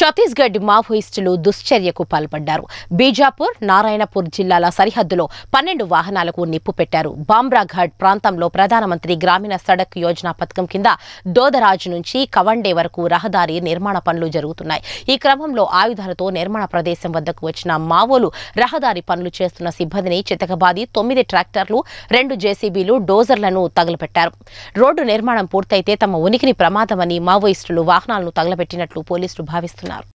ఛత్తీస్గఢ్ మావోయిస్టులు దుశ్చర్యకు పాల్పడ్డారు బీజాపూర్ నారాయణపూర్ జిల్లాల సరిహద్దులో పన్నెండు వాహనాలకు నిప్పు పెట్టారు బామ్రాఘాట్ ప్రాంతంలో ప్రధానమంత్రి గ్రామీణ సడక్ యోజన పథకం కింద దోదరాజ్ నుంచి కవండే వరకు రహదారి నిర్మాణ పనులు జరుగుతున్నాయి ఈ క్రమంలో ఆయుధాలతో నిర్మాణ ప్రదేశం వద్దకు వచ్చిన మావోలు రహదారి పనులు చేస్తున్న సిబ్బందిని చితకబాది తొమ్మిది ట్రాక్టర్లు రెండు జేసీబీలు డోజర్లను తగలపెట్టారు రోడ్డు నిర్మాణం పూర్తయితే తమ ఉనికిని ప్రమాదమని మావోయిస్టులు వాహనాలను తగలబెట్టినట్లు పోలీసులు భావిస్తున్నారు আপনার